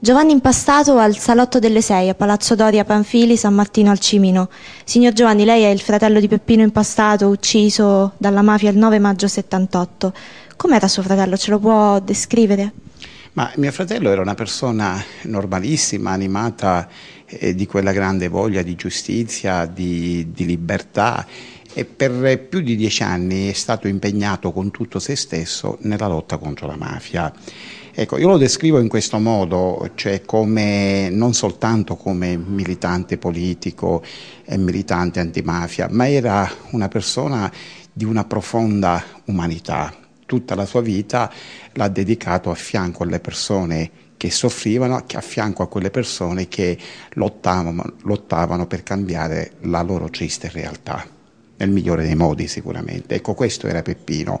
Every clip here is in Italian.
Giovanni Impastato al Salotto delle Sei a Palazzo Doria Panfili, San Martino al Cimino. Signor Giovanni, lei è il fratello di Peppino Impastato, ucciso dalla mafia il 9 maggio 78. Com'era suo fratello? Ce lo può descrivere? Ma mio fratello era una persona normalissima, animata eh, di quella grande voglia di giustizia, di, di libertà e per più di dieci anni è stato impegnato con tutto se stesso nella lotta contro la mafia. Ecco, io lo descrivo in questo modo, cioè come, non soltanto come militante politico e militante antimafia, ma era una persona di una profonda umanità. Tutta la sua vita l'ha dedicato a fianco alle persone che soffrivano, a fianco a quelle persone che lottavano, lottavano per cambiare la loro triste realtà nel migliore dei modi sicuramente. Ecco, questo era Peppino.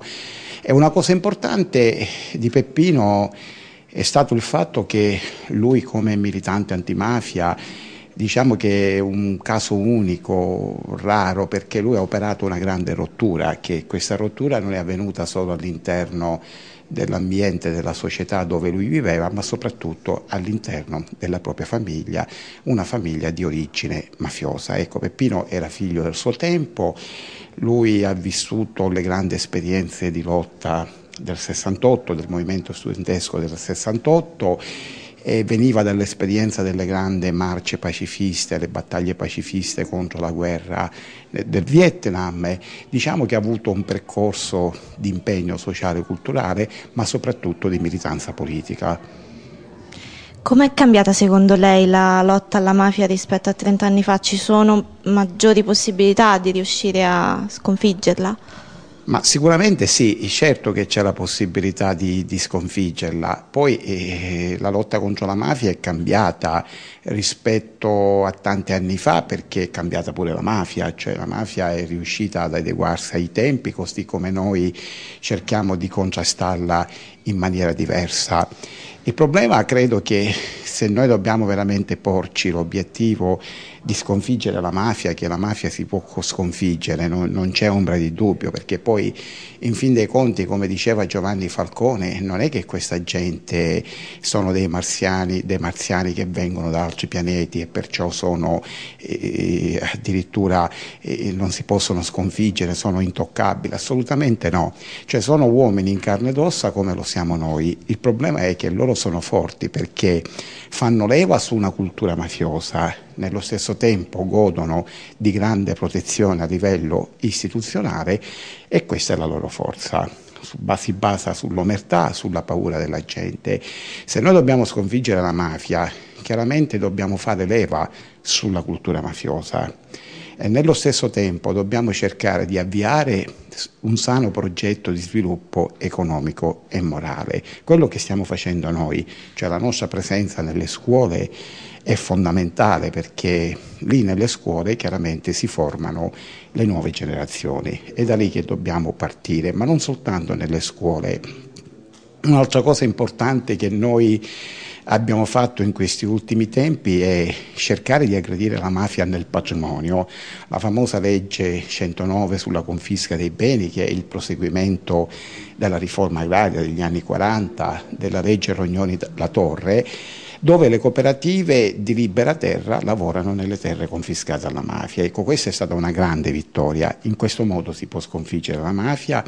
E una cosa importante di Peppino è stato il fatto che lui come militante antimafia diciamo che è un caso unico, raro, perché lui ha operato una grande rottura, che questa rottura non è avvenuta solo all'interno dell'ambiente, della società dove lui viveva, ma soprattutto all'interno della propria famiglia, una famiglia di origine mafiosa. Ecco, Peppino era figlio del suo tempo, lui ha vissuto le grandi esperienze di lotta del 68, del movimento studentesco del 68 e veniva dall'esperienza delle grandi marce pacifiste, le battaglie pacifiste contro la guerra del Vietnam, diciamo che ha avuto un percorso di impegno sociale e culturale, ma soprattutto di militanza politica. Com'è cambiata secondo lei la lotta alla mafia rispetto a 30 anni fa? Ci sono maggiori possibilità di riuscire a sconfiggerla? Ma sicuramente sì, certo che c'è la possibilità di, di sconfiggerla, poi eh, la lotta contro la mafia è cambiata rispetto a tanti anni fa perché è cambiata pure la mafia, cioè la mafia è riuscita ad adeguarsi ai tempi così come noi cerchiamo di contrastarla in maniera diversa. Il problema credo che se noi dobbiamo veramente porci l'obiettivo di sconfiggere la mafia, che la mafia si può sconfiggere, non, non c'è ombra di dubbio, perché poi in fin dei conti, come diceva Giovanni Falcone, non è che questa gente sono dei marziani, dei marziani che vengono da altri pianeti e perciò sono eh, eh addirittura eh, non si possono sconfiggere, sono intoccabili, assolutamente no, cioè sono uomini in carne ed ossa come lo siamo noi, il problema è che loro sono forti perché fanno leva su una cultura mafiosa, eh. nello stesso tempo godono di grande protezione a livello istituzionale e questa è la loro forza. Si basa sull'omertà, sulla paura della gente. Se noi dobbiamo sconfiggere la mafia, chiaramente dobbiamo fare leva sulla cultura mafiosa nello stesso tempo dobbiamo cercare di avviare un sano progetto di sviluppo economico e morale. Quello che stiamo facendo noi, cioè la nostra presenza nelle scuole è fondamentale perché lì nelle scuole chiaramente si formano le nuove generazioni, è da lì che dobbiamo partire, ma non soltanto nelle scuole. Un'altra cosa importante che noi abbiamo fatto in questi ultimi tempi è cercare di aggredire la mafia nel patrimonio. La famosa legge 109 sulla confisca dei beni, che è il proseguimento della riforma agraria degli anni 40, della legge Rognoni-La Torre, dove le cooperative di libera terra lavorano nelle terre confiscate alla mafia. Ecco, questa è stata una grande vittoria. In questo modo si può sconfiggere la mafia,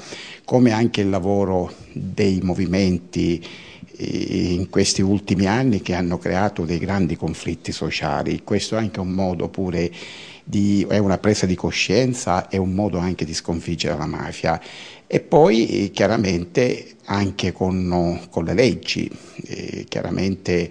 come anche il lavoro dei movimenti in questi ultimi anni che hanno creato dei grandi conflitti sociali. Questo è anche un modo pure di, è una presa di coscienza, è un modo anche di sconfiggere la mafia. E poi eh, chiaramente anche con, con le leggi, eh, chiaramente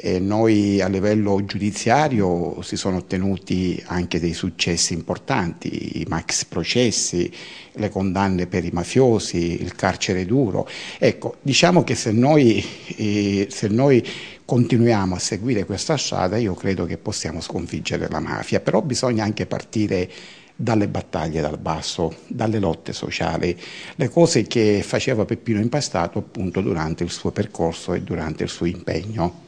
e noi a livello giudiziario si sono ottenuti anche dei successi importanti, i max processi, le condanne per i mafiosi, il carcere duro. Ecco, diciamo che se noi, eh, se noi continuiamo a seguire questa strada io credo che possiamo sconfiggere la mafia, però bisogna anche partire dalle battaglie dal basso, dalle lotte sociali, le cose che faceva Peppino Impastato appunto durante il suo percorso e durante il suo impegno.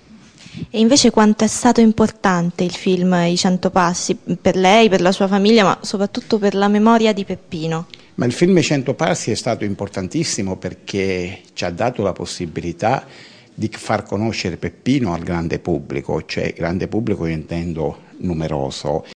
E invece quanto è stato importante il film I Cento Passi per lei, per la sua famiglia, ma soprattutto per la memoria di Peppino? Ma il film I Cento Passi è stato importantissimo perché ci ha dato la possibilità di far conoscere Peppino al grande pubblico, cioè grande pubblico io intendo numeroso,